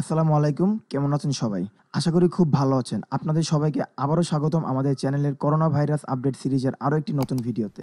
আসসালামু আলাইকুম কেমন আছেন সবাই আশা করি খুব ভালো আছেন আপনাদের সবাইকে আবারও স্বাগতম আমাদের চ্যানেলের করোনা ভাইরাস আপডেট সিরিজের আরও একটি নতুন ভিডিওতে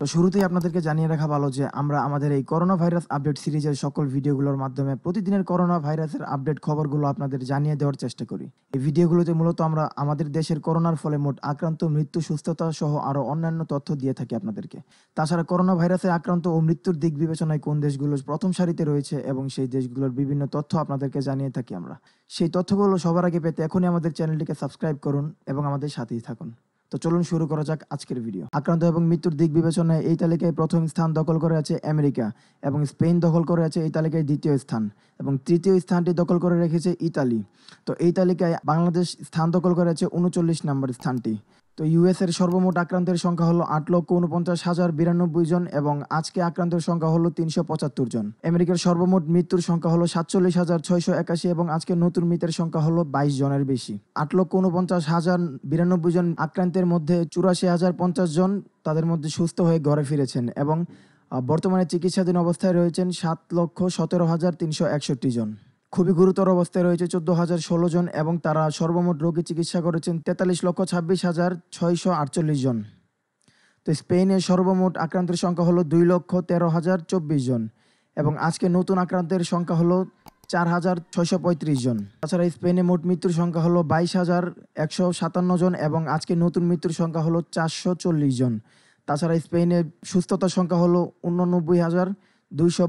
তো শুরুতেই আপনাদেরকে জানিয়ে রাখা ভালো যে আমরা আমাদের এই করোনা ভাইরাস আপডেট সিরিজের সকল ভিডিওগুলোর মাধ্যমে প্রতিদিনের করোনা ভাইরাসের আপডেট খবরগুলো আপনাদের জানিয়ে দেওয়ার চেষ্টা করি এই ভিডিওগুলোতে মূলত আমরা আমাদের দেশের করোনার ফলে মোট আক্রান্ত মৃত্যু সুস্থতা সহ আরও অন্যান্য তথ্য দিয়ে থাকি আপনাদেরকে তাছাড়া করোনা ভাইরাসে আক্রান্ত ও মৃত্যুর দিক বিবেচনায় কোন দেশগুলো প্রথম সারিতে রয়েছে এবং সেই দেশগুলোর বিভিন্ন তথ্য আপনাদেরকে জানিয়ে থাকি আমরা সেই তথ্যগুলো সবার আগে পেতে এখনই আমাদের চ্যানেলটিকে সাবস্ক্রাইব করুন এবং আমাদের সাথেই থাকুন তো চলুন শুরু করা যাক আজকের ভিডিও আক্রান্ত এবং মৃত্যুর দিক বিবেচনায় এই তালিকায় প্রথম স্থান দখল করে আছে আমেরিকা এবং স্পেন দখল করে আছে এই তালিকায় দ্বিতীয় স্থান এবং তৃতীয় স্থানটি দখল করে রেখেছে ইতালি তো এই তালিকায় বাংলাদেশ স্থান দখল করে আছে উনচল্লিশ নম্বর স্থানটি তো ইউএসের সর্বমোট আক্রান্তের সংখ্যা হলো আট লক্ষ উনপঞ্চাশ হাজার বিরানব্বই জন এবং আজকে আক্রান্তের সংখ্যা হলো তিনশো পঁচাত্তর জন আমেরিকার সর্বমোট মৃত্যুর সংখ্যা হলো সাতচল্লিশ হাজার ছয়শো একাশি এবং আজকে নতুন মৃতের সংখ্যা হলো বাইশ জনের বেশি আট লক্ষ উনপঞ্চাশ হাজার বিরানব্বই জন আক্রান্তের মধ্যে চুরাশি হাজার পঞ্চাশ জন তাদের মধ্যে সুস্থ হয়ে ঘরে ফিরেছেন এবং বর্তমানে চিকিৎসাধীন অবস্থায় রয়েছেন সাত লক্ষ সতেরো হাজার তিনশো একষট্টি জন খুবই গুরুতর অবস্থায় রয়েছে চোদ্দ হাজার ষোলো জন এবং তারা সর্বমোট রোগী চিকিৎসা করেছেন তেতাল্লিশ লক্ষ ছাব্বিশ হাজার ছয়শো আটচল্লিশ জন তো স্পেনের সর্বমোট আক্রান্তের সংখ্যা হলো দুই লক্ষ তেরো হাজার চব্বিশ জন এবং আজকে নতুন আক্রান্তের সংখ্যা হলো চার হাজার ছয়শো পঁয়ত্রিশ জন তাছাড়া স্পেনে মোট মৃত্যুর সংখ্যা হলো বাইশ হাজার একশো সাতান্ন জন এবং আজকে নতুন মৃত্যুর সংখ্যা হলো চারশো চল্লিশ জন তাছাড়া স্পেনে সুস্থতার সংখ্যা হলো উননব্বই হাজার দুইশো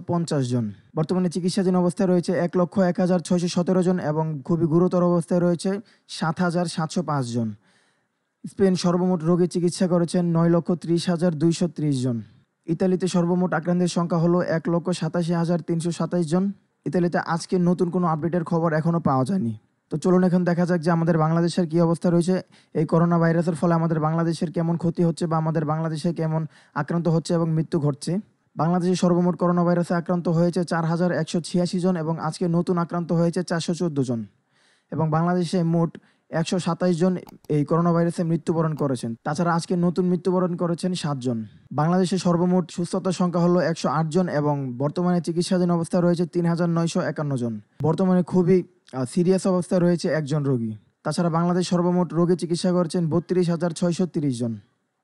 জন বর্তমানে চিকিৎসাধীন অবস্থায় রয়েছে এক লক্ষ এক হাজার ছয়শো সতেরো জন এবং খুবই গুরুতর অবস্থায় রয়েছে সাত হাজার সাতশো পাঁচ জন স্পেন সর্বমোট রোগী চিকিৎসা করেছেন নয় লক্ষ ত্রিশ হাজার দুইশো ত্রিশ জন ইতালিতে সর্বমোট আক্রান্তের সংখ্যা হলো এক লক্ষ সাতাশি হাজার তিনশো সাতাশ জন ইতালিতে আজকে নতুন কোনো আপডেটের খবর এখনও পাওয়া যায়নি তো চলুন এখন দেখা যাক যে আমাদের বাংলাদেশের কী অবস্থা রয়েছে এই করোনা ভাইরাসের ফলে আমাদের বাংলাদেশের কেমন ক্ষতি হচ্ছে বা আমাদের বাংলাদেশে কেমন আক্রান্ত হচ্ছে এবং মৃত্যু ঘটছে বাংলাদেশে সর্বমোট করোনা ভাইরাসে আক্রান্ত হয়েছে চার হাজার একশো ছিয়াশি জন এবং আজকে নতুন আক্রান্ত হয়েছে চারশো চোদ্দো জন এবং বাংলাদেশে মোট একশো সাতাইশ জন এই করোনা ভাইরাসে মৃত্যুবরণ করেছেন তাছাড়া আজকে নতুন মৃত্যুবরণ করেছেন সাতজন বাংলাদেশে সর্বমোট সুস্থতার সংখ্যা হলো একশো আট জন এবং বর্তমানে চিকিৎসাধীন অবস্থা রয়েছে তিন হাজার নয়শো একান্ন জন বর্তমানে খুবই সিরিয়াস অবস্থায় রয়েছে একজন রোগী তাছাড়া বাংলাদেশ সর্বমোট রোগী চিকিৎসা করছেন বত্রিশ হাজার ছয়শো তিরিশ জন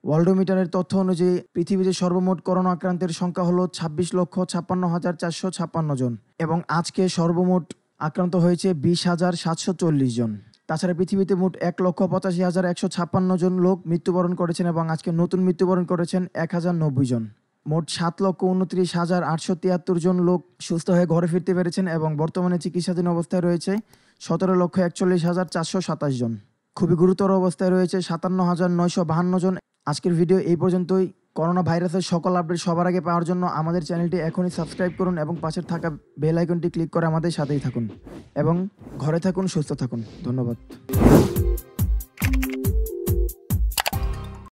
ওয়ার্ল্ডোমিটারের তথ্য অনুযায়ী পৃথিবীতে সর্বমোট করোনা আক্রান্তের সংখ্যা হল ছাব্বিশ লক্ষ ছাপ্পান্ন হাজার চারশো ছাপ্পান্ন জন এবং আজকে সর্বমোট আক্রান্ত হয়েছে বিশ হাজার সাতশো চল্লিশ জন তাছাড়া পৃথিবীতে মোট এক লক্ষ পঁচাশি হাজার একশো ছাপ্পান্ন জন লোক মৃত্যুবরণ করেছেন এবং আজকে নতুন মৃত্যুবরণ করেছেন এক হাজার নব্বই জন মোট সাত লক্ষ উনত্রিশ হাজার আটশো তিয়াত্তর জন লোক সুস্থ হয়ে ঘরে ফিরতে পেরেছেন এবং বর্তমানে চিকিৎসাধীন অবস্থায় রয়েছে সতেরো লক্ষ একচল্লিশ হাজার চারশো সাতাশ জন খুবই গুরুতর অবস্থায় রয়েছে সাতান্ন হাজার নয়শো বাহান্ন জন আজকের ভিডিও এই পর্যন্তই করোনা ভাইরাসের সকল আপডেট সবার আগে পাওয়ার জন্য আমাদের চ্যানেলটি এখনই সাবস্ক্রাইব করুন এবং পাশের থাকা বেল আইকনটি ক্লিক করে আমাদের সাথেই থাকুন এবং ঘরে থাকুন সুস্থ থাকুন ধন্যবাদ